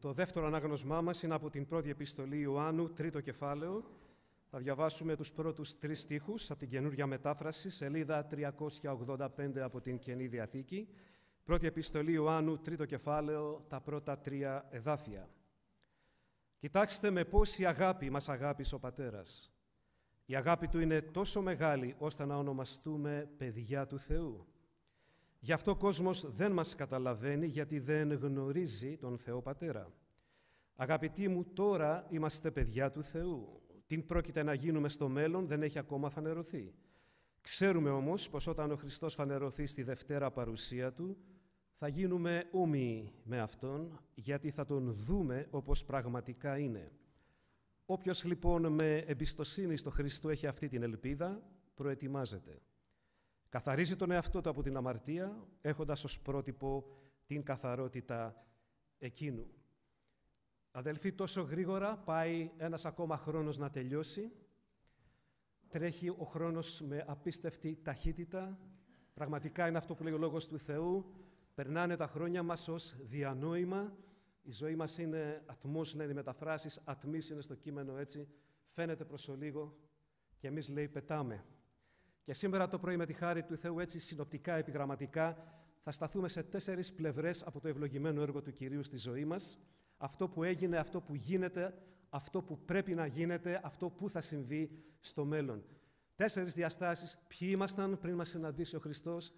Το δεύτερο ανάγνωσμά μας είναι από την πρώτη επιστολή Ιωάννου, τρίτο κεφάλαιο. Θα διαβάσουμε τους πρώτους τρεις στίχους από την καινούργια μετάφραση, σελίδα 385 από την Καινή Διαθήκη. Πρώτη επιστολή Ιωάννου, τρίτο κεφάλαιο, τα πρώτα τρία εδάφια. Κοιτάξτε με πόση αγάπη μας αγάπησε ο Πατέρας. Η αγάπη Του είναι τόσο μεγάλη, ώστε να ονομαστούμε παιδιά του Θεού. Γι' αυτό ο κόσμος δεν μας καταλαβαίνει γιατί δεν γνωρίζει τον Θεό Πατέρα. Αγαπητοί μου, τώρα είμαστε παιδιά του Θεού. Την πρόκειται να γίνουμε στο μέλλον δεν έχει ακόμα φανερωθεί. Ξέρουμε όμως πως όταν ο Χριστός φανερωθεί στη Δευτέρα παρουσία Του, θα γίνουμε όμοιοι με Αυτόν, γιατί θα Τον δούμε όπως πραγματικά είναι. Όποιος λοιπόν με εμπιστοσύνη στο Χριστό έχει αυτή την ελπίδα, προετοιμάζεται. Καθαρίζει τον εαυτό του από την αμαρτία, έχοντας ως πρότυπο την καθαρότητα εκείνου. Αδελφοί, τόσο γρήγορα πάει ένας ακόμα χρόνος να τελειώσει. Τρέχει ο χρόνος με απίστευτη ταχύτητα. Πραγματικά είναι αυτό που λέει ο Λόγος του Θεού. Περνάνε τα χρόνια μας ως διανόημα. Η ζωή μας είναι ατμός, λένε οι μεταφράσεις, ατμής είναι στο κείμενο έτσι. Φαίνεται προς ο λίγο και εμείς λέει πετάμε. Και σήμερα το πρωί με τη χάρη του Θεού έτσι συνοπτικά, επιγραμματικά, θα σταθούμε σε τέσσερις πλευρές από το ευλογημένο έργο του Κυρίου στη ζωή μας. Αυτό που έγινε, αυτό που γίνεται, αυτό που πρέπει να γίνεται, αυτό που θα συμβεί στο μέλλον. Τέσσερις διαστάσεις. Ποιοι ήμασταν πριν μας συναντήσει ο Χριστός,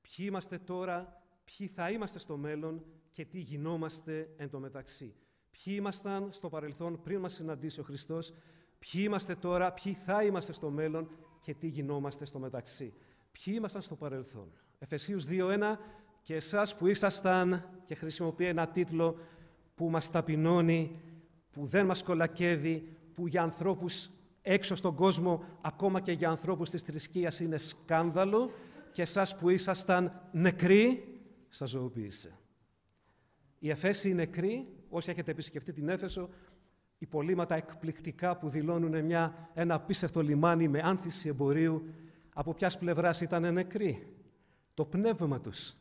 ποιοι είμαστε τώρα, ποιοι θα είμαστε στο μέλλον και τι γινόμαστε εν τω μεταξύ. Ποιοι ήμασταν στο παρελθόν πριν μας συναντήσει ο Χριστός, ποιοι είμαστε τώρα, ποιοι θα είμαστε στο μέλλον και τι γινόμαστε στο μεταξύ. Ποιοι ήμασταν στο παρελθόν. Εφεσίους 2.1 και εσάς που ήσασταν και χρησιμοποιεί ένα τίτλο που μας ταπεινώνει, που δεν μας κολακεύει, που για ανθρώπους έξω στον κόσμο, ακόμα και για ανθρώπους της θρησκείας είναι σκάνδαλο και εσάς που ήσασταν νεκροί, σας ζωοποίησε. Η Εφέση είναι νεκρή, όσοι έχετε επισκεφτεί την Έφεσο, υπολείμματα εκπληκτικά που δηλώνουν μια, ένα απίστευτο λιμάνι με άνθηση εμπορίου από ποιας πλευράς ήταν νεκροί. Το πνεύμα τους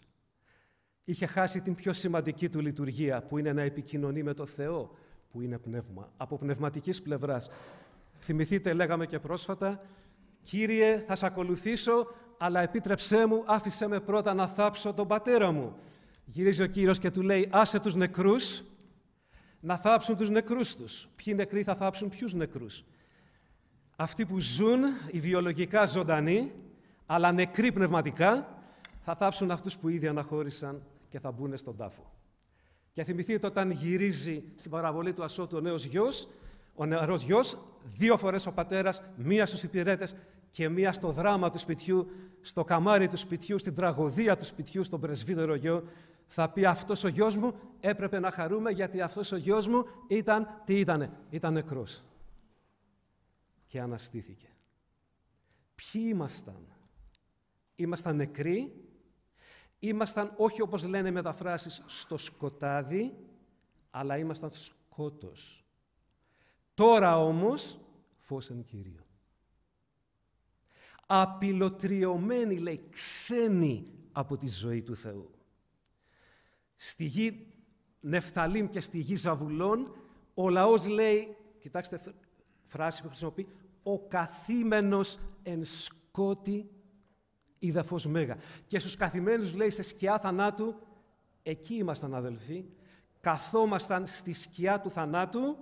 είχε χάσει την πιο σημαντική του λειτουργία που είναι να επικοινωνεί με το Θεό που είναι πνεύμα. Από πνευματικής πλευράς. Θυμηθείτε, λέγαμε και πρόσφατα, «Κύριε, θα σε ακολουθήσω, αλλά επίτρεψέ μου, άφησέ με πρώτα να θάψω τον πατέρα μου». Γυρίζει ο Κύριος και του λέει «Άσε τους νεκρούς να θάψουν τους νεκρούς τους. Ποιοι νεκροί θα θάψουν ποιους νεκρούς. Αυτοί που ζουν, οι βιολογικά ζωντανοί, αλλά νεκροί πνευματικά, θα θάψουν αυτούς που ήδη αναχώρησαν και θα μπουν στον τάφο. Και θυμηθείτε όταν γυρίζει στην παραβολή του Ασώτου ο νέος γιος, ο νεαρός γιος, δύο φορές ο πατέρας, μία στους υπηρέτες και μία στο δράμα του σπιτιού, στο καμάρι του σπιτιού, στην τραγωδία του σπιτιού, στον πρεσβύτερο γιο, θα πει αυτός ο γιος μου έπρεπε να χαρούμε γιατί αυτός ο γιος μου ήταν, τι ήτανε, ήταν νεκρός. Και αναστήθηκε. Ποιοι ήμασταν. Ήμασταν νεκροί, ήμασταν όχι όπως λένε οι μεταφράσεις στο σκοτάδι, αλλά ήμασταν σκότος. Τώρα όμως φως εν Κύριο απειλοτριωμένοι, λέει, ξένοι από τη ζωή του Θεού. Στη γη Νεφθαλήμ και στη γη Ζαβουλών, ο λαός λέει, κοιτάξτε φράση που χρησιμοποιεί, ο καθήμενος εν σκότη είδαφος μέγα. Και στους καθημένους λέει σε σκιά θανάτου, εκεί ήμασταν αδελφοί, καθόμασταν στη σκιά του θανάτου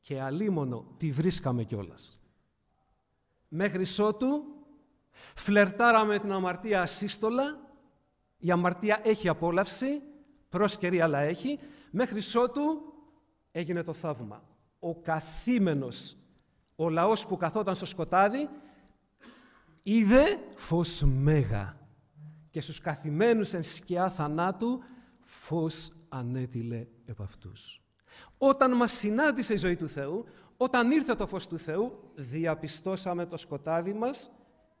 και αλίμονο τη βρίσκαμε κιόλας. Μέχρι ότου Φλερτάραμε την αμαρτία ασύστολα, η αμαρτία έχει απόλαυση, πρόσκαιρη αλλά έχει, μέχρι ότου έγινε το θαύμα. Ο καθήμενος, ο λαός που καθόταν στο σκοτάδι, είδε φως μέγα και στους καθημένους εν σκιά θανάτου φως ανέτειλε επ' αυτούς. Όταν μας συνάντησε η ζωή του Θεού, όταν ήρθε το φως του Θεού, διαπιστώσαμε το σκοτάδι μας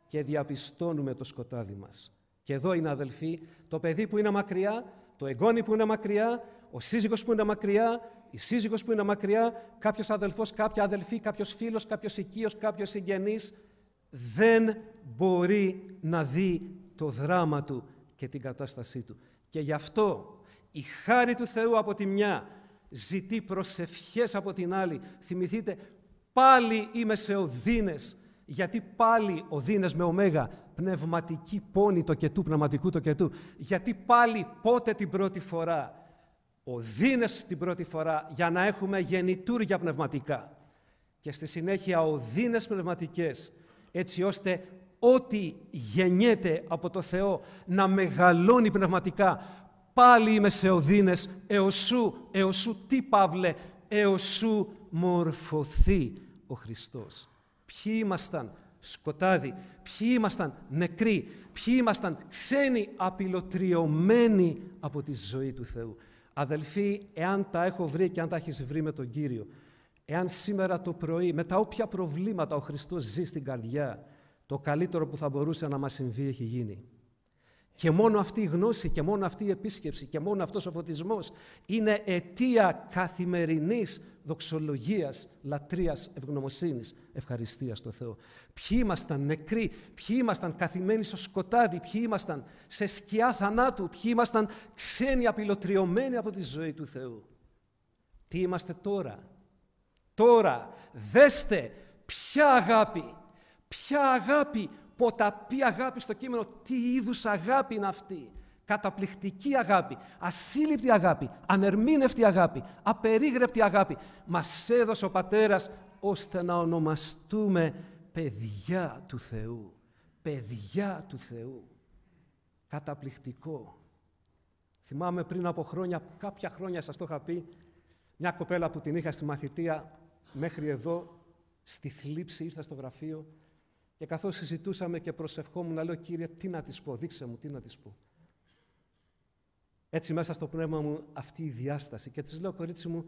και διαπιστώνουμε το σκοτάδι μας. Και εδώ είναι αδελφοί, το παιδί που είναι μακριά, το εγγόνι που είναι μακριά, ο σύζυγος που είναι μακριά, η σύζυγος που είναι μακριά, κάποιος αδελφός, κάποια αδελφή, κάποιος φίλος, κάποιος οικείος, κάποιος συγγενής, δεν μπορεί να δει το δράμα του και την κατάστασή του. Και γι' αυτό η χάρη του Θεού από τη μια ζητεί προσευχές από την άλλη. Θυμηθείτε, πάλι είμαι σε οδύνες γιατί πάλι ο δίνας με ωμέγα, πνευματική πόνη το κετού, πνευματικού το κετού. Γιατί πάλι πότε την πρώτη φορά, ο δίνες την πρώτη φορά, για να έχουμε γεννητούρια πνευματικά. Και στη συνέχεια ο δίνες πνευματικές, έτσι ώστε ό,τι γεννιέται από το Θεό να μεγαλώνει πνευματικά. Πάλι είμαι σε οδύνες, εωσού, εωσού τι παύλε, εωσού μορφωθεί ο Χριστός. Ποιοι ήμασταν σκοτάδι, ποιοι ήμασταν νεκροί, ποιοι ήμασταν ξένοι απειλοτριωμένοι από τη ζωή του Θεού. Αδελφοί, εάν τα έχω βρει και αν τα έχεις βρει με τον Κύριο, εάν σήμερα το πρωί, με τα όποια προβλήματα ο Χριστός ζει στην καρδιά, το καλύτερο που θα μπορούσε να μας συμβεί έχει γίνει. Και μόνο αυτή η γνώση και μόνο αυτή η επίσκεψη και μόνο αυτός ο φωτισμός είναι αιτία καθημερινής δοξολογίας, λατρείας, ευγνωμοσύνης, ευχαριστίας στο Θεό. Ποιοι ήμασταν νεκροί, ποιοι ήμασταν καθημένοι στο σκοτάδι, ποιοι ήμασταν σε σκιά θανάτου, ποιοι ήμασταν ξένοι απειλοτριωμένοι από τη ζωή του Θεού. Τι είμαστε τώρα. Τώρα δέστε ποια αγάπη, ποια αγάπη ποταπή αγάπη στο κείμενο. Τι είδους αγάπη είναι αυτή. Καταπληκτική αγάπη, ασύλληπτη αγάπη, ανερμήνευτη αγάπη, απερίγρεπτη αγάπη. Μας έδωσε ο Πατέρας ώστε να ονομαστούμε παιδιά του Θεού. Παιδιά του Θεού. Καταπληκτικό. Θυμάμαι πριν από χρόνια, κάποια χρόνια σας το είχα πει, μια κοπέλα που την είχα στη μαθητεία μέχρι εδώ, στη θλίψη ήρθα στο γραφείο και καθώς συζητούσαμε και προσευχόμουν να λέω «Κύριε, τι να της πω, δείξε μου, τι να της πω». Έτσι μέσα στο πνεύμα μου αυτή η διάσταση και της λέω «Κορίτσι μου,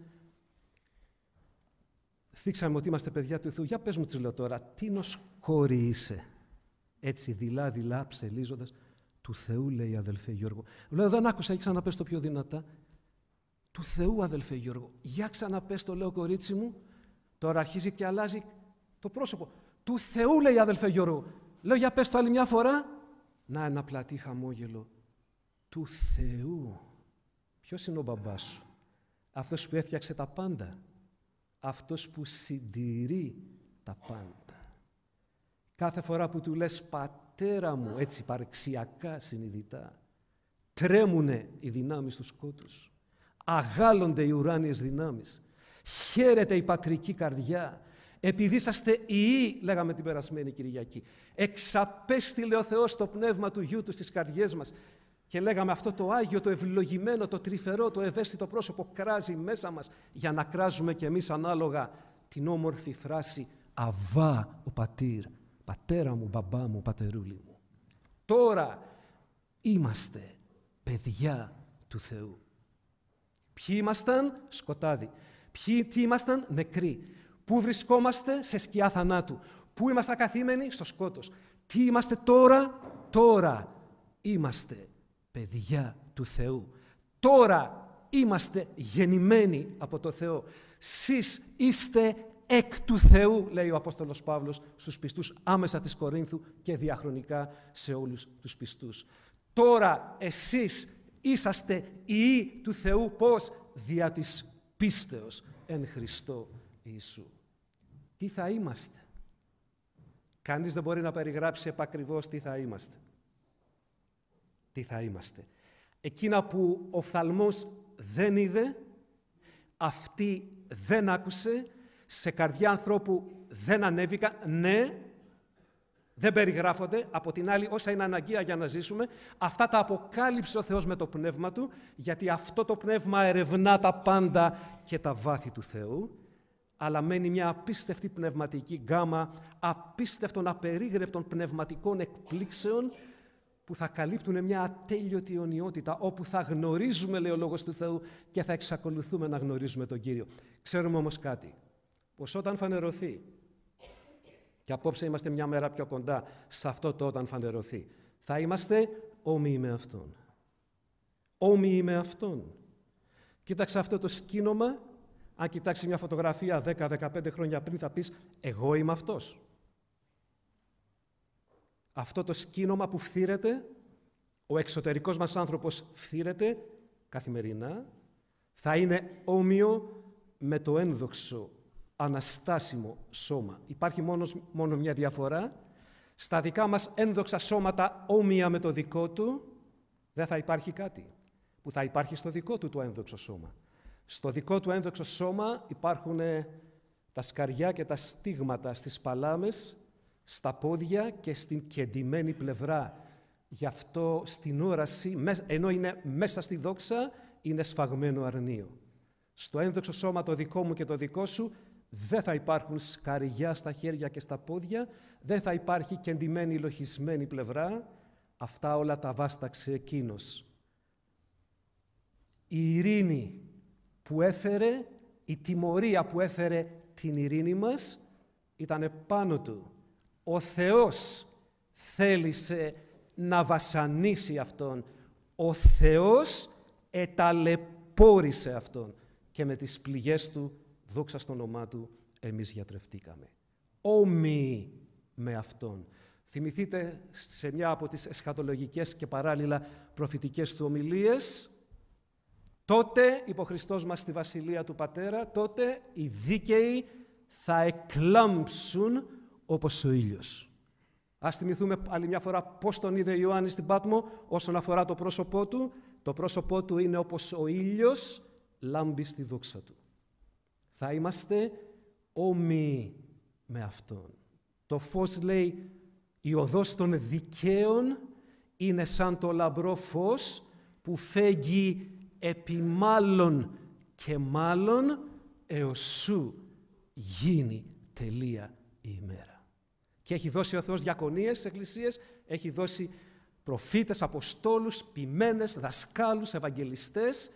θίξαμε ότι είμαστε παιδιά του Θεού, για πες μου της λέω τώρα, τι κόρη είσαι». Έτσι δειλά-δειλά ψελίζοντας «Του Θεού» λέει αδελφέ Γιώργο. Λέω «Δεν άκουσα, να πες το πιο δυνατά». «Του Θεού αδελφέ Γιώργο». «Για ξαναπες το λέω κορίτσι μου». Τώρα αρχίζει και αλλάζει το πρόσωπο του Θεού, λέει η αδελφέ Γιώργο. Λέω, για πες το άλλη μια φορά. Να, ένα πλατή χαμόγελο. Του Θεού. Ποιος είναι ο μπαμπάς σου. αυτός που έφτιαξε τα πάντα. Αυτός που συντηρεί τα πάντα. Κάθε φορά που του λες πατέρα μου, έτσι παρεξιακά συνειδητά, τρέμουνε οι δυνάμεις του σκότους. Αγάλλονται οι ουράνιες δυνάμεις. Χαίρεται η πατρική καρδιά επειδή είσαστε ιοί, λέγαμε την περασμένη Κυριακή, εξαπέστειλε ο Θεός το πνεύμα του γιού του στις καρδιές μας και λέγαμε αυτό το Άγιο, το ευλογημένο, το τρυφερό, το ευαίσθητο πρόσωπο κράζει μέσα μας για να κράζουμε κι εμείς ανάλογα την όμορφη φράση «Αβά ο πατήρ, πατέρα μου, μπαμπά μου, πατερούλη μου». Τώρα είμαστε παιδιά του Θεού. Ποιοι ήμασταν σκοτάδι. Ποιοι τι ήμασταν νεκροί. Πού βρισκόμαστε σε σκιά θανάτου. Πού είμαστε καθήμενοι στο σκότος. Τι είμαστε τώρα, τώρα είμαστε παιδιά του Θεού. Τώρα είμαστε γεννημένοι από το Θεό. Σεις είστε εκ του Θεού, λέει ο Απόστολος Παύλος στους πιστούς άμεσα της Κορίνθου και διαχρονικά σε όλους τους πιστούς. Τώρα εσείς είσαστε ιοί του Θεού, πώς, δια της πίστεως εν Χριστώ Ιησού τι θα είμαστε. Κανείς δεν μπορεί να περιγράψει επακριβώς τι θα είμαστε. Τι θα είμαστε. Εκείνα που ο φθαλμός δεν είδε, αυτή δεν άκουσε, σε καρδιά ανθρώπου δεν ανέβηκα, ναι, δεν περιγράφονται. Από την άλλη, όσα είναι αναγκαία για να ζήσουμε, αυτά τα αποκάλυψε ο Θεός με το πνεύμα Του, γιατί αυτό το πνεύμα ερευνά τα πάντα και τα βάθη του Θεού αλλά μένει μια απίστευτη πνευματική γκάμα απίστευτων απερίγρεπτων πνευματικών εκπλήξεων που θα καλύπτουν μια ατέλειωτη αιωνιότητα, όπου θα γνωρίζουμε, λέει ο Λόγος του Θεού, και θα εξακολουθούμε να γνωρίζουμε τον Κύριο. Ξέρουμε όμως κάτι, πως όταν φανερωθεί, και απόψε είμαστε μια μέρα πιο κοντά σε αυτό το όταν φανερωθεί, θα είμαστε όμοιοι με Αυτόν. Όμοιοι με Αυτόν. Κοίταξε αυτό το σκήνομα αν κοιτάξει μια φωτογραφία 10-15 χρόνια πριν, θα πεις «Εγώ είμαι αυτός». Αυτό το σκήνομα που φθήρεται, ο εξωτερικός μας άνθρωπος φθήρεται καθημερινά, θα είναι όμοιο με το ένδοξο, αναστάσιμο σώμα. Υπάρχει μόνος, μόνο μια διαφορά. Στα δικά μας ένδοξα σώματα όμοια με το δικό του, δεν θα υπάρχει κάτι που θα υπάρχει στο δικό του το ένδοξο σώμα. Στο δικό του ένδοξο σώμα υπάρχουν τα σκαριά και τα στίγματα στις παλάμες, στα πόδια και στην κεντημένη πλευρά. Γι' αυτό στην όραση, ενώ είναι μέσα στη δόξα, είναι σφαγμένο αρνείο. Στο ένδοξο σώμα το δικό μου και το δικό σου δεν θα υπάρχουν σκαριά στα χέρια και στα πόδια, δεν θα υπάρχει κεντημένη λοχισμένη πλευρά. Αυτά όλα τα βάσταξε εκείνος. Η ειρήνη που έφερε, η τιμωρία που έφερε την ειρήνη μας ήταν επάνω του. Ο Θεός θέλησε να βασανίσει αυτόν. Ο Θεός εταλεπόρησε αυτόν και με τις πληγές του, δόξα στο όνομά του, εμείς γιατρευτήκαμε. Όμοι με αυτόν. Θυμηθείτε σε μια από τις εσχατολογικές και παράλληλα προφητικές του ομιλίες, Τότε, είπε ο Χριστός μας στη βασιλεία του Πατέρα, τότε οι δίκαιοι θα εκλάμψουν όπως ο ήλιος. Ας θυμηθούμε άλλη μια φορά πώς τον είδε Ιωάννης στην Πάτμο όσον αφορά το πρόσωπό του. Το πρόσωπό του είναι όπως ο ήλιος λάμπει στη δόξα του. Θα είμαστε όμοιοι με Αυτόν. Το φως λέει η οδός των δικαίων είναι σαν το λαμπρό φως που φέγγει επί και μάλλον εωσού γίνει τελεία η ημέρα. Και έχει δώσει ο Θεός διακονίες στις εκκλησίες, έχει δώσει προφήτες, αποστόλους, ποιμένες, δασκάλους, ευαγγελιστές.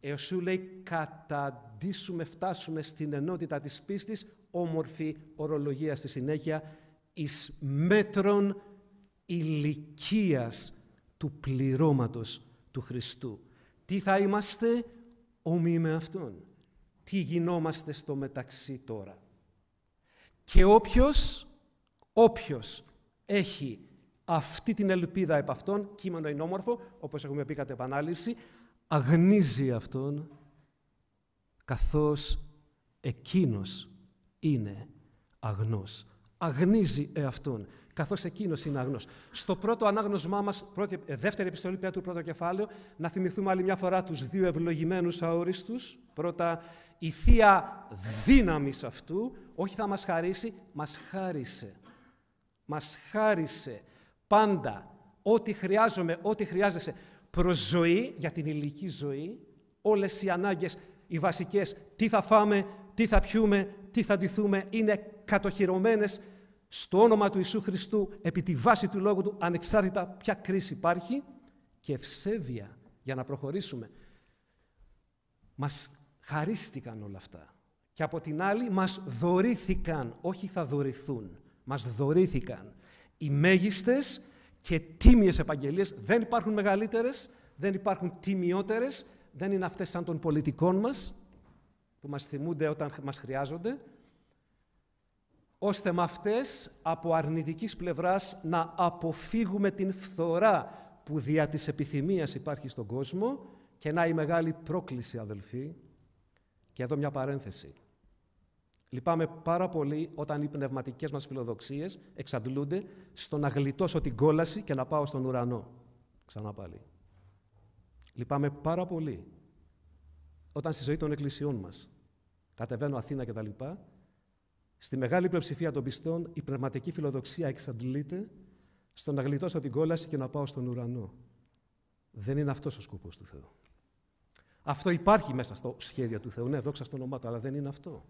Έως σου λέει καταντήσουμε, φτάσουμε στην ενότητα της πίστης, όμορφη ορολογία στη συνέχεια, εις μέτρων ηλικίας του πληρώματος του Χριστού τι θα είμαστε ομοί με Αυτόν. Τι γινόμαστε στο μεταξύ τώρα. Και όποιος, όποιος έχει αυτή την ελπίδα επ' αυτόν, κείμενο είναι όμορφο, όπως έχουμε πει κατά επανάληψη, αγνίζει αυτόν, καθώς εκείνος είναι αγνός. Αγνίζει εαυτόν καθώς εκείνος είναι άγνωστος. Στο πρώτο ανάγνωσμά μας, ε, δεύτερη επιστολή του πρώτο κεφάλαιο, να θυμηθούμε άλλη μια φορά τους δύο ευλογημένους αόριστους. Πρώτα, η θεία δύναμης αυτού, όχι θα μας χαρίσει, μας χάρισε. Μας χάρισε πάντα ό,τι χρειάζομαι, ό,τι χρειάζεσαι προς ζωή, για την ηλική ζωή, όλες οι ανάγκες, οι βασικές, τι θα φάμε, τι θα πιούμε, τι θα ντυθούμε, είναι κατοχυρωμένες στο όνομα του Ιησού Χριστού, επί τη βάση του Λόγου Του, ανεξάρτητα ποια κρίση υπάρχει, και ευσέβεια για να προχωρήσουμε. Μας χαρίστηκαν όλα αυτά. Και από την άλλη μας δωρήθηκαν, όχι θα δωρηθούν, μας δωρήθηκαν οι μέγιστες και τίμιες επαγγελίες. Δεν υπάρχουν μεγαλύτερες, δεν υπάρχουν τιμιότερες, δεν είναι αυτές σαν των πολιτικών μας, που μας θυμούνται όταν μας χρειάζονται, ώστε με αυτές από αρνητικής πλευράς να αποφύγουμε την φθορά που δια της επιθυμίας υπάρχει στον κόσμο και να η μεγάλη πρόκληση, αδελφοί, και εδώ μια παρένθεση. Λυπάμαι πάρα πολύ όταν οι πνευματικές μας φιλοδοξίες εξαντλούνται στο να γλιτώσω την κόλαση και να πάω στον ουρανό. Ξανά πάλι. Λυπάμαι πάρα πολύ όταν στη ζωή των εκκλησιών μας κατεβαίνω Αθήνα κτλ. Στη μεγάλη πλειοψηφία των πιστών, η πνευματική φιλοδοξία εξαντλείται στο να γλιτώσω την κόλαση και να πάω στον ουρανό. Δεν είναι αυτός ο σκοπός του Θεού. Αυτό υπάρχει μέσα στο σχέδιο του Θεού. Ναι, δόξα στο όνομά του, αλλά δεν είναι αυτό.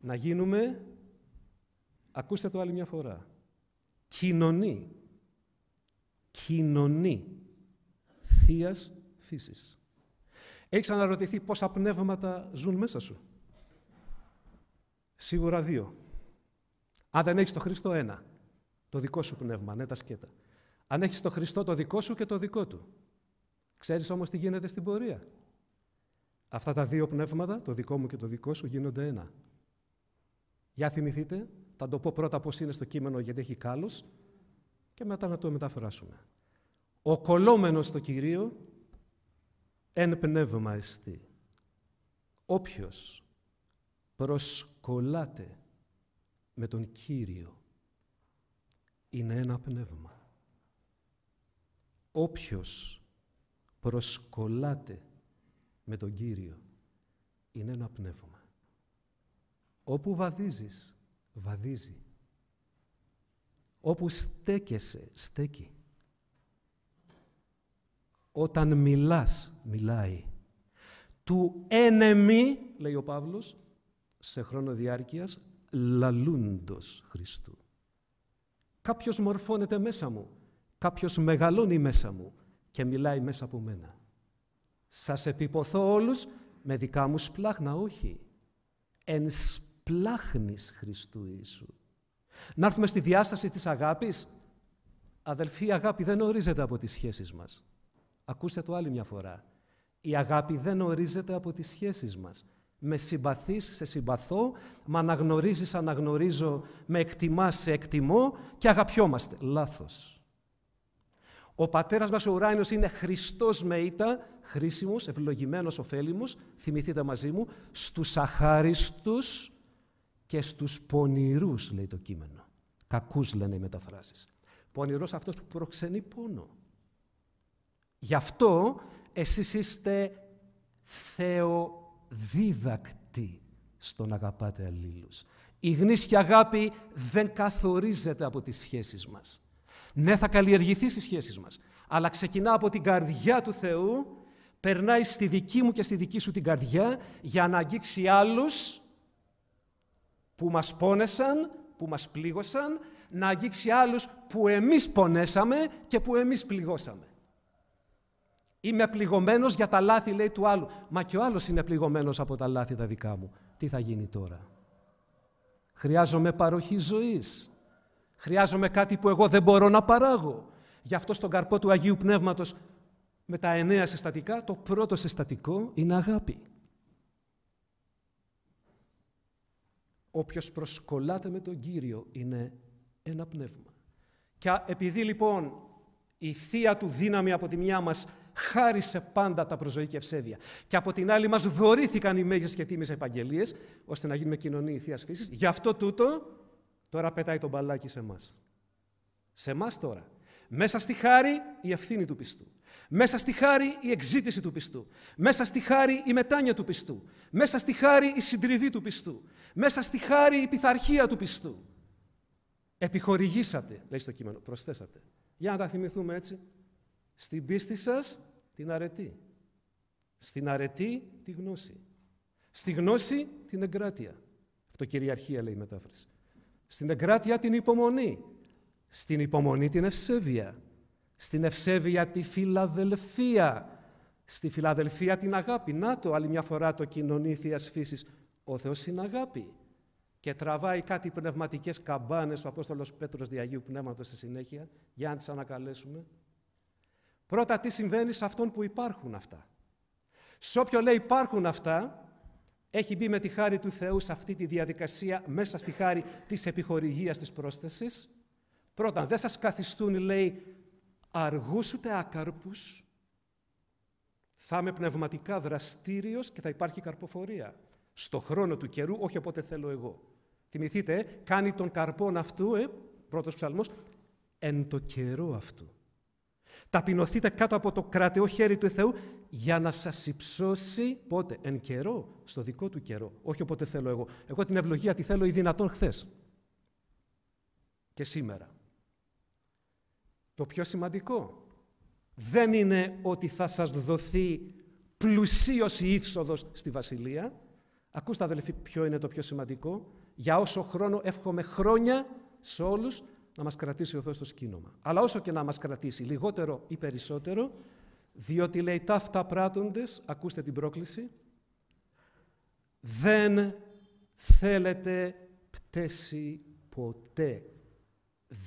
Να γίνουμε, ακούστε το άλλη μια φορά, κοινωνή. Κοινωνή θείας φύσης. Έχεις αναρωτηθεί πόσα πνεύματα ζουν μέσα σου. Σίγουρα δύο. Αν δεν έχεις το Χριστό, ένα. Το δικό σου πνεύμα, ναι, τα σκέτα. Αν έχεις το Χριστό, το δικό σου και το δικό του. Ξέρεις όμως τι γίνεται στην πορεία. Αυτά τα δύο πνεύματα, το δικό μου και το δικό σου, γίνονται ένα. Για θυμηθείτε, θα το πω πρώτα πώς είναι στο κείμενο γιατί έχει κάλος και μετά να το μεταφράσουμε. Ο κολόμενο στο Κυρίο εν πνεύμα εστί. Όποιος προσκολάτε με τον Κύριο είναι ένα πνεύμα. Όποιος προσκολάτε με τον Κύριο είναι ένα πνεύμα. Όπου βαδίζεις, βαδίζει. Όπου στέκεσαι, στέκει. Όταν μιλάς, μιλάει. Του ένεμι, λέει ο Παύλος, σε χρόνο διάρκειας λαλούντος Χριστού. Κάποιος μορφώνεται μέσα μου, κάποιος μεγαλώνει μέσα μου και μιλάει μέσα από μένα. Σας επιποθώ όλους με δικά μου σπλάχνα, όχι. Εν σπλάχνης Χριστού Ιησού. Να έρθουμε στη διάσταση της αγάπης. Αδελφοί, η αγάπη δεν ορίζεται από τις σχέσεις μας. Ακούστε το άλλη μια φορά. Η αγάπη δεν ορίζεται από τις σχέσεις μας. Με συμπαθείς, σε συμπαθώ, με αναγνωρίζεις, αναγνωρίζω, με εκτιμάς, σε εκτιμώ και αγαπιόμαστε. Λάθος. Ο πατέρας μας ο ουράνιος είναι Χριστός με ήττα, χρήσιμος, ευλογημένος, ωφέλιμος, θυμηθείτε μαζί μου, στους αχάριστους και στους πονηρούς, λέει το κείμενο. Κακούς λένε οι μεταφράσεις. Πονηρός αυτός που προξενεί πόνο. Γι' αυτό εσείς είστε θεο στο στον αγαπάτε αλλήλους. Η γνήσια αγάπη δεν καθορίζεται από τις σχέσεις μας. Ναι, θα καλλιεργηθεί στις σχέσεις μας, αλλά ξεκινά από την καρδιά του Θεού, περνάει στη δική μου και στη δική σου την καρδιά για να αγγίξει άλλους που μας πόνεσαν, που μας πλήγωσαν, να αγγίξει άλλους που εμείς πονέσαμε και που εμείς πληγώσαμε. Είμαι πληγωμένος για τα λάθη, λέει του άλλου. Μα και ο άλλος είναι πληγωμένος από τα λάθη τα δικά μου. Τι θα γίνει τώρα. Χρειάζομαι παροχή ζωής. Χρειάζομαι κάτι που εγώ δεν μπορώ να παράγω. Γι' αυτό στον καρπό του Αγίου Πνεύματος με τα εννέα συστατικά, το πρώτο συστατικό είναι αγάπη. Όποιος προσκολάται με τον Κύριο είναι ένα πνεύμα. Και επειδή λοιπόν η θεία του δύναμη από τη μια μας χάρισε πάντα τα προζωή και ευσέβεια. Και από την άλλη μας δωρήθηκαν οι μέγες και τίμιες επαγγελίες, ώστε να γίνουμε κοινωνία θείας φύσης. Γι' αυτό τούτο τώρα πετάει το μπαλάκι σε εμάς. Σε εμάς τώρα. Μέσα στη χάρη η ευθύνη του πιστού. Μέσα στη χάρη η εξήτηση του πιστού. Μέσα στη χάρη η μετάνοια του πιστού. Μέσα στη χάρη η συντριβή του πιστού. Μέσα στη χάρη η πειθαρχία του πιστού. Επιχορηγήσατε, λέει στο κείμενο, προσθέσατε. Για να τα θυμηθούμε έτσι. Στην πίστη σας την αρετή. Στην αρετή τη γνώση. Στη γνώση την εγκράτεια. Αυτοκυριαρχία λέει η μετάφραση. Στην εγκράτεια την υπομονή. Στην υπομονή την ευσέβεια. Στην ευσέβεια τη φιλαδελφία. Στη φιλαδελφία την αγάπη. Να το άλλη μια φορά το κοινωνήθειας φύσης. Ο Θεός είναι αγάπη. Και τραβάει κάτι πνευματικές καμπάνες ο Απόστολος Πέτρος Διαγίου Πνεύματος στη συνέχεια για να τις ανακαλέσουμε. Πρώτα τι συμβαίνει σε αυτόν που υπάρχουν αυτά. Σε όποιον λέει υπάρχουν αυτά, έχει μπει με τη χάρη του Θεού σε αυτή τη διαδικασία, μέσα στη χάρη της επιχορηγίας της πρόσθεσης. Πρώτα, δεν σας καθιστούν, λέει, αργούς ούτε άκαρπους. Θα είμαι πνευματικά δραστήριος και θα υπάρχει καρποφορία. Στο χρόνο του καιρού, όχι όποτε θέλω εγώ. Θυμηθείτε, κάνει τον καρπόν αυτού, ε, πρώτος ψαλμός, εν το καιρό αυτού. Ταπεινωθείτε κάτω από το κρατεό χέρι του Θεού για να σας υψώσει πότε, εν καιρό, στο δικό του καιρό. Όχι όποτε θέλω εγώ. Εγώ την ευλογία τη θέλω η δυνατόν χθες και σήμερα. Το πιο σημαντικό δεν είναι ότι θα σας δοθεί πλουσίως η είσοδος στη Βασιλεία. Ακούστε αδελφοί ποιο είναι το πιο σημαντικό. Για όσο χρόνο εύχομαι χρόνια σε όλους να μας κρατήσει ο Θεός στο σκήνομα. Αλλά όσο και να μας κρατήσει, λιγότερο ή περισσότερο, διότι λέει τα αυτά πράττοντες, ακούστε την πρόκληση, δεν θέλετε πτέσει ποτέ.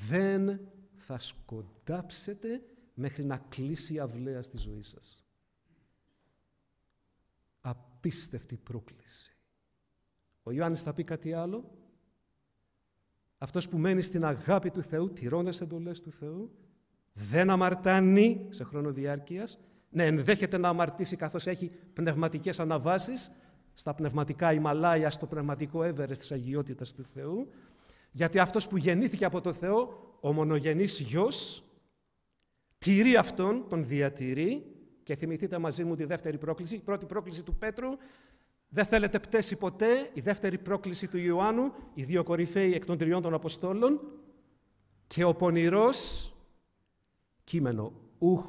Δεν θα σκοντάψετε μέχρι να κλείσει η αυλαία στη ζωή σας. Απίστευτη πρόκληση. Ο Ιωάννης θα πει κάτι άλλο, αυτός που μένει στην αγάπη του Θεού, τηρώντας εντολές του Θεού, δεν αμαρτάνει σε χρόνο διάρκειας, ναι, ενδέχεται να αμαρτήσει καθώς έχει πνευματικές αναβάσεις στα πνευματικά Ιμαλάια, στο πνευματικό έβερες της αγιότητας του Θεού, γιατί αυτός που γεννήθηκε από το Θεό, ο μονογενής γιος, τηρεί αυτόν, τον διατηρεί και θυμηθείτε μαζί μου τη δεύτερη πρόκληση, η πρώτη πρόκληση του Πέτρου, δεν θέλετε πτέσει ποτέ η δεύτερη πρόκληση του Ιωάννου, οι δύο κορυφαίοι εκ των τριών των Αποστόλων και ο πονηρός κείμενο ουχ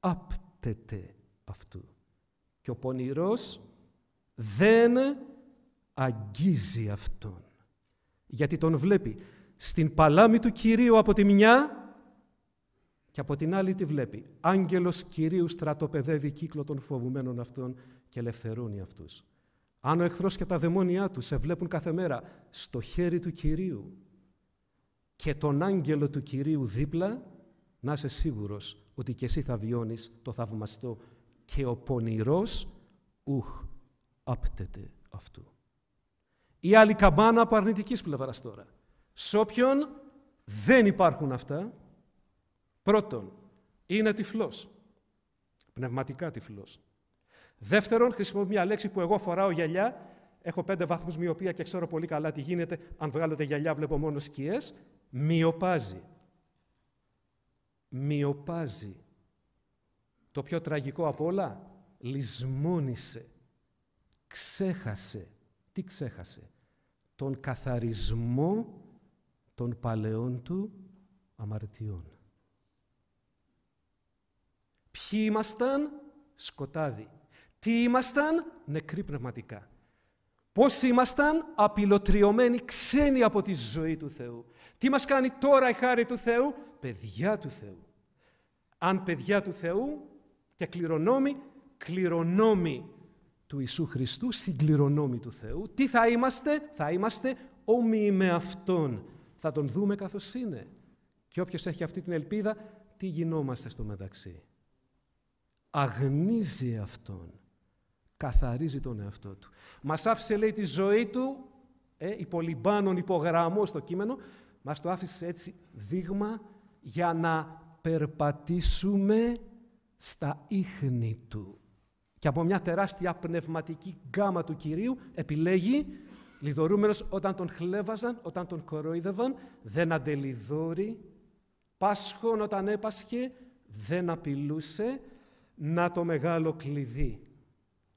απτετε αυτού. Και ο πονηρός δεν αγγίζει αυτόν. Γιατί τον βλέπει στην παλάμη του Κυρίου από τη μια και από την άλλη τη βλέπει. Άγγελος Κυρίου στρατοπεδεύει κύκλο των φοβουμένων αυτών και ελευθερώνει αυτούς. Αν ο εχθρός και τα δαιμόνια του σε βλέπουν κάθε μέρα στο χέρι του Κυρίου και τον άγγελο του Κυρίου δίπλα, να είσαι σίγουρος ότι και εσύ θα βιώνεις το θαυμαστό και ο πονηρό ουχ άπτεται αυτού. Η άλλη καμπάνα από αρνητικής πλευράς τώρα. Σ' όποιον δεν υπάρχουν αυτά, πρώτον, είναι τυφλός, πνευματικά τυφλός. Δεύτερον, χρησιμοποιώ μια λέξη που εγώ φοράω γυαλιά. Έχω πέντε βαθμούς μοιοπία και ξέρω πολύ καλά τι γίνεται. Αν βγάλετε γυαλιά, βλέπω μόνο σκιές. Μοιοπάζει. Μοιοπάζει. Το πιο τραγικό απ' όλα, λησμόνησε. Ξέχασε. Τι ξέχασε. Τον καθαρισμό των παλαιών του αμαρτιών. Ποιοι ήμασταν σκοτάδι. Τι ήμασταν, νεκροί πνευματικά. Πώς ήμασταν, απειλοτριωμένοι, ξένοι από τη ζωή του Θεού. Τι μας κάνει τώρα η χάρη του Θεού, παιδιά του Θεού. Αν παιδιά του Θεού και κληρονόμοι, κληρονόμοι του Ιησού Χριστού, συγκληρονόμοι του Θεού. Τι θα είμαστε, θα είμαστε όμοιοι με Αυτόν. Θα τον δούμε καθώς είναι. Και όποιος έχει αυτή την ελπίδα, τι γινόμαστε στο μεταξύ. Αγνίζει Αυτόν καθαρίζει τον εαυτό του. Μας άφησε, λέει, τη ζωή του, ε, υπολυμπάνων υπογραμμό στο κείμενο, μας το άφησε έτσι δείγμα για να περπατήσουμε στα ίχνη του. Και από μια τεράστια πνευματική γκάμα του Κυρίου επιλέγει, λιδωρούμενος όταν τον χλέβαζαν, όταν τον κοροϊδεύαν, δεν αντελιδώρει, πάσχον όταν έπασχε, δεν απειλούσε, να το μεγάλο κλειδί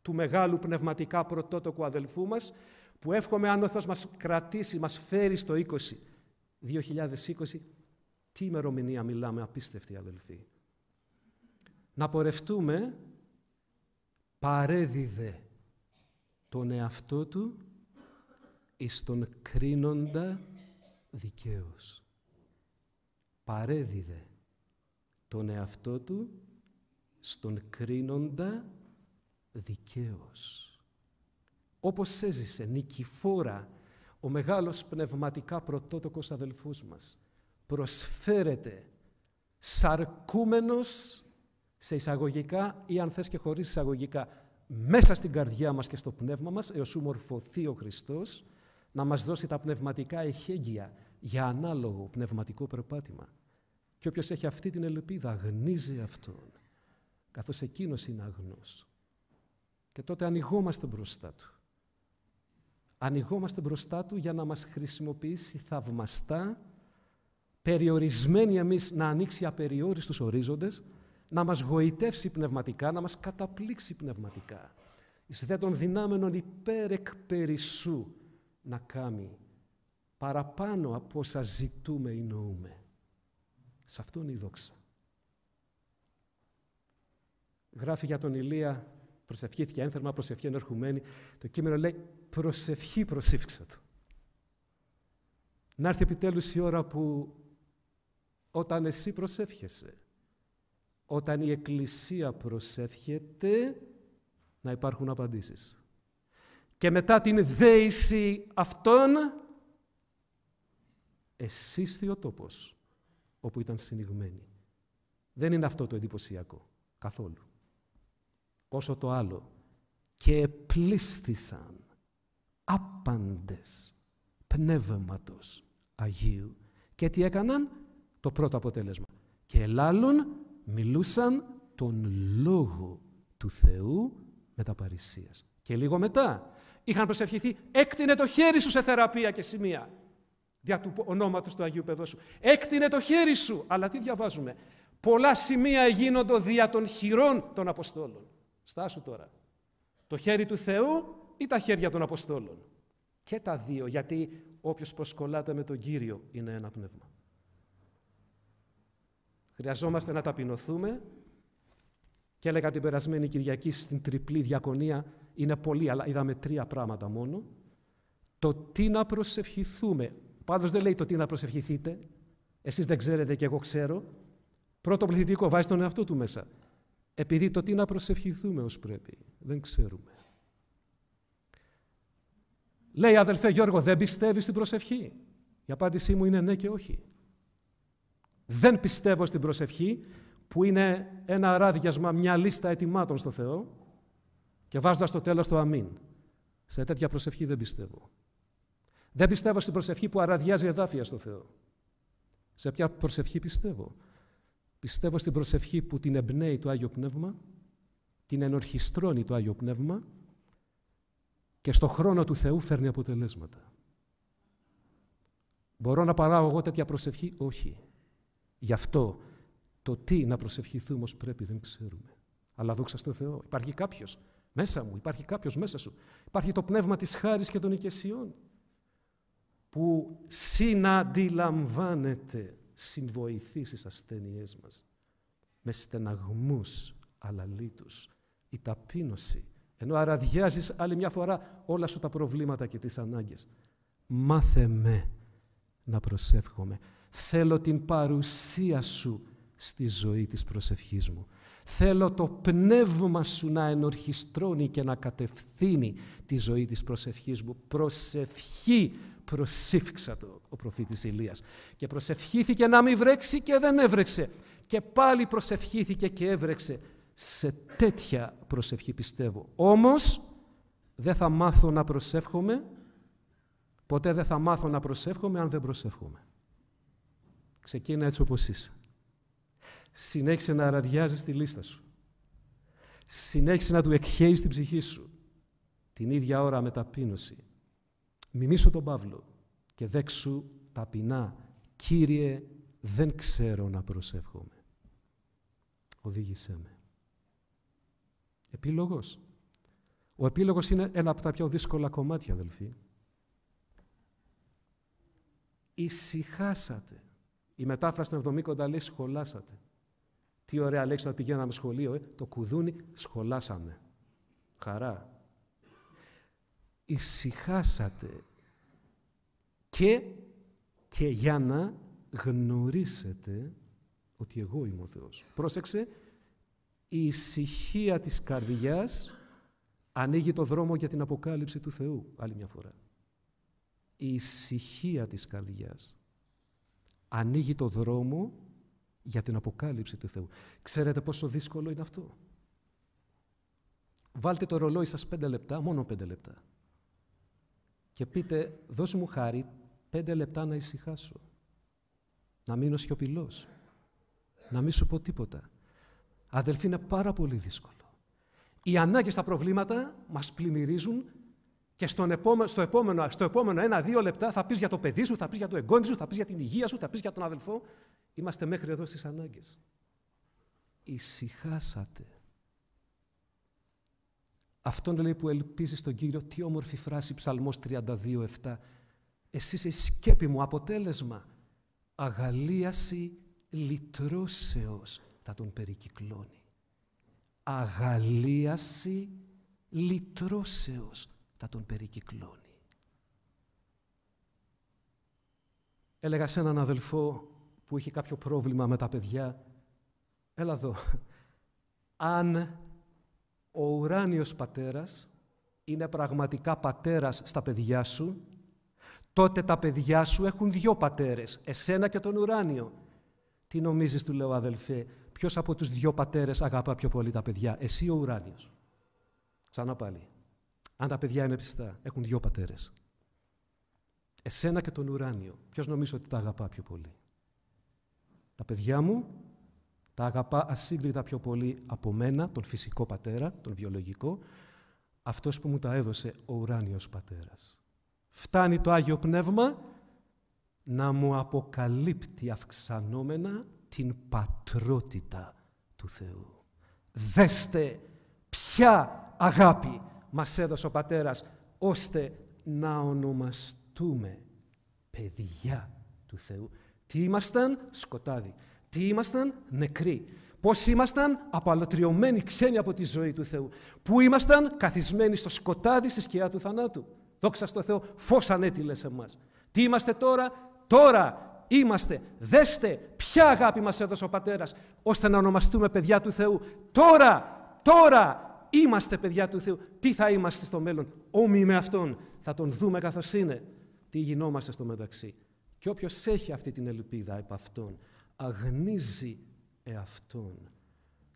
του μεγάλου πνευματικά πρωτότοκου αδελφού μας, που εύχομαι αν ο Θεός μας κρατήσει, μας φέρει στο 20, 2020, τι ημερομηνία μιλάμε απίστευτοι αδελφοί. Να πορευτούμε παρέδιδε τον εαυτό του εις τον κρίνοντα δικαίως. Παρέδιδε τον εαυτό του στον κρίνοντα Δικαίως, Όπως έζησε νικηφόρα ο μεγάλος πνευματικά πρωτότοκος αδελφούς μας. Προσφέρεται σαρκούμενος σε εισαγωγικά ή αν θες και χωρίς εισαγωγικά μέσα στην καρδιά μας και στο πνεύμα μας έως μορφωθεί ο Χριστός να μας δώσει τα πνευματικά εχέγγυα για ανάλογο πνευματικό περπάτημα. Και όποιος έχει αυτή την ελπίδα αγνίζει αυτόν, καθώς εκείνος είναι αγνός. Και τότε ανοιγόμαστε μπροστά Του. Ανοιγόμαστε μπροστά Του για να μας χρησιμοποιήσει θαυμαστά, περιορισμένοι εμείς να ανοίξει απεριόριστους ορίζοντες, να μας γοητεύσει πνευματικά, να μας καταπλήξει πνευματικά. Εις δε των δυνάμενων εκ περισσού να κάνει παραπάνω από όσα ζητούμε ή νοούμε. Σε αυτόν η δόξα. Γράφει για τον Ηλία Προσευχήθηκε ένθερμα, προσευχή ενερχουμένη. Το κείμενο λέει προσευχή προσήφξα του. Να έρθει επιτέλους η ώρα που όταν εσύ προσεύχεσαι, όταν η Εκκλησία προσεύχεται, να υπάρχουν απαντήσεις. Και μετά την δέηση αυτών, είσαι ο τόπος όπου ήταν συνηγμένη. Δεν είναι αυτό το εντυπωσιακό, καθόλου όσο το άλλο. Και πλήστησαν άπαντες πνεύματος Αγίου. Και τι έκαναν, το πρώτο αποτέλεσμα. Και ελάλλον μιλούσαν τον Λόγο του Θεού με τα Παρισίας. Και λίγο μετά είχαν προσευχηθεί, έκτινε το χέρι σου σε θεραπεία και σημεία. Δια του ονόματος του Αγίου σου. Έκτινε το χέρι σου. Αλλά τι διαβάζουμε. Πολλά σημεία γίνονται δια των χειρών των Αποστόλων. Στάσου τώρα. Το χέρι του Θεού ή τα χέρια των Αποστόλων. Και τα δύο, γιατί όποιος προσκολάται με τον Κύριο είναι ένα πνεύμα. Χρειαζόμαστε να ταπεινωθούμε και έλεγα την περασμένη Κυριακή στην τριπλή διακονία είναι πολύ, αλλά είδαμε τρία πράγματα μόνο. Το τι να προσευχηθούμε. Πάντως δεν λέει το τι να προσευχηθείτε. Εσείς δεν ξέρετε και εγώ ξέρω. Πρώτο πληθυντικό, βάζει τον εαυτό του μέσα επειδή το τι να προσευχηθούμε ως πρέπει, δεν ξέρουμε. Λέει, αδελφέ Γιώργο, δεν πιστεύεις στην προσευχή. Η απάντησή μου είναι ναι και όχι. Δεν πιστεύω στην προσευχή, που είναι ένα ράδιασμα, μια λίστα ετοιμάτων στο Θεό και βάζοντας το τέλος το αμήν. Σε τέτοια προσευχή δεν πιστεύω. Δεν πιστεύω στην προσευχή που αραδιάζει εδάφια στο Θεό. Σε ποια προσευχή πιστεύω. Πιστεύω στην προσευχή που την εμπνέει το Άγιο Πνεύμα, την ενορχιστρώνει το Άγιο Πνεύμα και στο χρόνο του Θεού φέρνει αποτελέσματα. Μπορώ να παράγω εγώ τέτοια προσευχή. Όχι. Γι' αυτό το τι να προσευχηθούμε ως πρέπει δεν ξέρουμε. Αλλά δόξα στον Θεό. Υπάρχει κάποιος, μέσα μου, υπάρχει κάποιος μέσα σου. Υπάρχει το πνεύμα της χάρης και των οικεσιών που συναντιλαμβάνεται συμβοηθεί στις ασθένειές μας. Με στεναγμούς αλαλήτους, η ταπείνωση, ενώ αραδιάζεις άλλη μια φορά όλα σου τα προβλήματα και τις ανάγκες. Μάθε με να προσεύχομαι. Θέλω την παρουσία σου στη ζωή της προσευχής μου. Θέλω το πνεύμα σου να ενορχιστρώνει και να κατευθύνει τη ζωή της προσευχής μου. Προσευχή προσήφξα το ο προφήτης Ηλίας. Και προσευχήθηκε να μην βρέξει και δεν έβρεξε. Και πάλι προσευχήθηκε και έβρεξε. Σε τέτοια προσευχή πιστεύω. Όμως δεν θα μάθω να προσεύχομαι. Ποτέ δεν θα μάθω να προσεύχομαι αν δεν προσεύχομαι. Ξεκίνα έτσι όπως είσαι. Συνέχισε να ραδιάζει τη λίστα σου. Συνέχισε να του εκχέει την ψυχή σου. Την ίδια ώρα με ταπείνωση. Μιμήσου τον Παύλο και δέξου ταπεινά. Κύριε, δεν ξέρω να προσεύχομαι. Οδήγησέ με. Επίλογος. Ο επίλογος είναι ένα από τα πιο δύσκολα κομμάτια, αδελφοί. Ησυχάσατε. Η μετάφραση των 70 λέει σχολάσατε. Τι ωραία λέξη να πηγαίναμε σχολείο, ε. το κουδούνι σχολάσαμε. Χαρά. Ησυχάσατε και, και για να γνωρίσετε ότι εγώ είμαι ο Θεός. Πρόσεξε, η ησυχία της καρδιάς ανοίγει το δρόμο για την αποκάλυψη του Θεού, άλλη μια φορά. Η ησυχία της καρδιάς ανοίγει το δρόμο για την αποκάλυψη του Θεού. Ξέρετε πόσο δύσκολο είναι αυτό. Βάλτε το ρολόι σας πέντε λεπτά, μόνο πέντε λεπτά. Και πείτε, δώσ' μου χάρη πέντε λεπτά να ησυχάσω. Να μείνω σιωπηλός. Να μην σου πω τίποτα. Αδελφοί, είναι πάρα πολύ δύσκολο. Οι ανάγκες, στα προβλήματα μας πλημμυρίζουν και στο επόμενο, στο επόμενο ένα-δύο λεπτά θα πεις για το παιδί σου, θα πεις για το εγγόνι σου, θα πεις για την υγεία σου, θα πεις για τον αδελφό. Είμαστε μέχρι εδώ στις ανάγκες. Ησυχάσατε. Αυτόν λέει που ελπίζεις στον Κύριο, τι όμορφη φράση ψαλμός 32 7. Εσύ είσαι σκέπη μου, αποτέλεσμα. Αγαλίαση λυτρώσεως θα τον περικυκλώνει. Αγαλίαση λυτρώσεως θα τον περικυκλώνει. Έλεγα σε έναν αδελφό που είχε κάποιο πρόβλημα με τα παιδιά, έλα εδώ, αν ο ουράνιος πατέρας είναι πραγματικά πατέρας στα παιδιά σου, τότε τα παιδιά σου έχουν δύο πατέρες, εσένα και τον ουράνιο. Τι νομίζεις, του λέω αδελφέ, ποιος από τους δύο πατέρες αγαπά πιο πολύ τα παιδιά, εσύ ο ουράνιος. Ξανά πάλι αν τα παιδιά είναι πιστά, έχουν δυο πατέρες. Εσένα και τον ουράνιο. Ποιος νομίζει ότι τα αγαπά πιο πολύ. Τα παιδιά μου τα αγαπά ασύγκριτα πιο πολύ από μένα, τον φυσικό πατέρα, τον βιολογικό, αυτός που μου τα έδωσε ο ουράνιος πατέρας. Φτάνει το Άγιο Πνεύμα να μου αποκαλύπτει αυξανόμενα την πατρότητα του Θεού. Δέστε ποια αγάπη μας έδωσε ο Πατέρας, ώστε να ονομαστούμε παιδιά του Θεού. Τι ήμασταν σκοτάδι, τι ήμασταν νεκροί, πώς ήμασταν απαλωτριωμένοι ξένοι από τη ζωή του Θεού, που ήμασταν καθισμένοι στο σκοτάδι στη σκιά του θανάτου. Δόξα στο Θεό, φως ανέτειλες σε εμάς. Τι είμαστε τώρα, τώρα είμαστε, δέστε ποια αγάπη μας έδωσε ο Πατέρας, ώστε να ονομαστούμε παιδιά του Θεού. Τώρα, τώρα είμαστε παιδιά του Θεού. Τι θα είμαστε στο μέλλον. Όμοι με Αυτόν. Θα Τον δούμε καθώς είναι. Τι γινόμαστε στο μεταξύ. Και όποιος έχει αυτή την ελπίδα επ' Αυτόν, αγνίζει εαυτόν,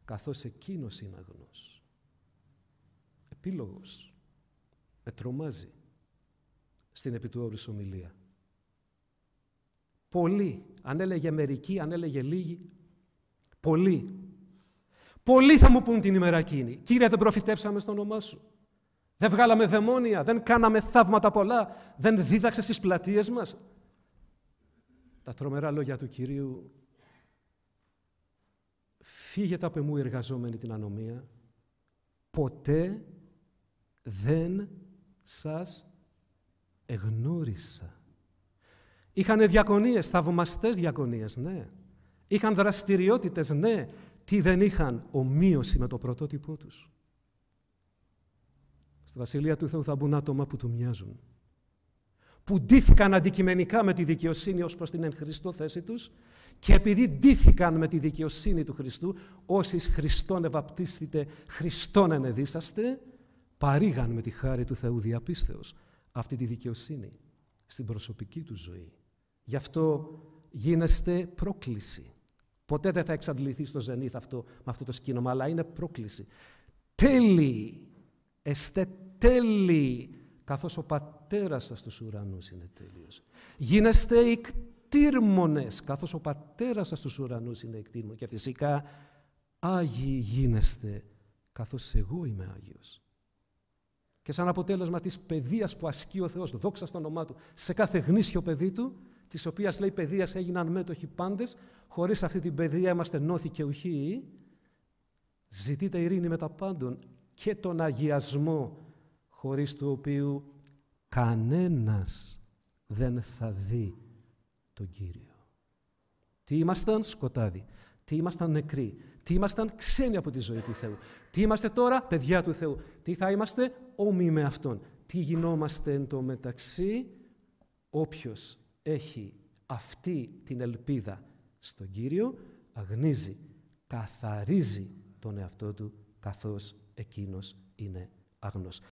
καθώς εκείνος είναι αγνός. Επίλογος. Με τρομάζει στην επί του ομιλία. Πολλοί, αν έλεγε μερικοί, αν έλεγε λίγοι, πολλοί Πολλοί θα μου πούν την ημέρα εκείνη. Κύριε, δεν προφητέψαμε στο όνομά σου. Δεν βγάλαμε δαιμόνια, δεν κάναμε θαύματα πολλά, δεν δίδαξε στις πλατείες μας. Τα τρομερά λόγια του Κυρίου «Φύγετε από εμού εργαζόμενοι την ανομία, ποτέ δεν σας εγνώρισα». Είχανε διακονίες, θαυμαστές διακονίες, ναι. Είχαν δραστηριότητες, ναι τι δεν είχαν ομοίωση με το πρωτότυπό τους. Στη Βασιλεία του Θεού θα μπουν άτομα που του μοιάζουν, που ντύθηκαν αντικειμενικά με τη δικαιοσύνη ως προς την εν Χριστώ θέση τους και επειδή ντύθηκαν με τη δικαιοσύνη του Χριστού, όσοι Χριστόν ευαπτίστητε, Χριστόν ενεδίσαστε, παρήγαν με τη χάρη του Θεού διαπίστεως αυτή τη δικαιοσύνη στην προσωπική του ζωή. Γι' αυτό γίνεστε πρόκληση Ποτέ δεν θα εξαντληθείς στο ζενήθ αυτό, με αυτό το σκήνομα, αλλά είναι πρόκληση. Τέλει, εστε τέλει, καθώς ο Πατέρας σας στους ουρανούς είναι τέλειος. Γίνεστε εκτήρμονες, καθώς ο Πατέρας σας στους ουρανούς είναι εκτήρμονες. Και φυσικά, Άγιοι γίνεστε, καθώς εγώ είμαι Άγιος. Και σαν αποτέλεσμα της παιδείας που ασκεί ο Θεός, δόξα στο όνομά Του, σε κάθε γνήσιο παιδί Του, Της οποίας λέει παιδείας έγιναν μέτοχοι πάντες, χωρίς αυτή την παιδεία είμαστε νόθοι και ουχοί, ζητείτε ειρήνη με τα πάντων και τον αγιασμό, χωρίς του οποίου κανένας δεν θα δει τον Κύριο. Τι ήμασταν σκοτάδι, τι ήμασταν νεκροί, τι ήμασταν ξένοι από τη ζωή του Θεού, τι είμαστε τώρα παιδιά του Θεού, τι θα είμαστε όμοι με Αυτόν, τι γινόμαστε εν τω μεταξύ, όποιος έχει αυτή την ελπίδα στον Κύριο, αγνίζει, καθαρίζει τον εαυτό του καθώς εκείνος είναι αγνός.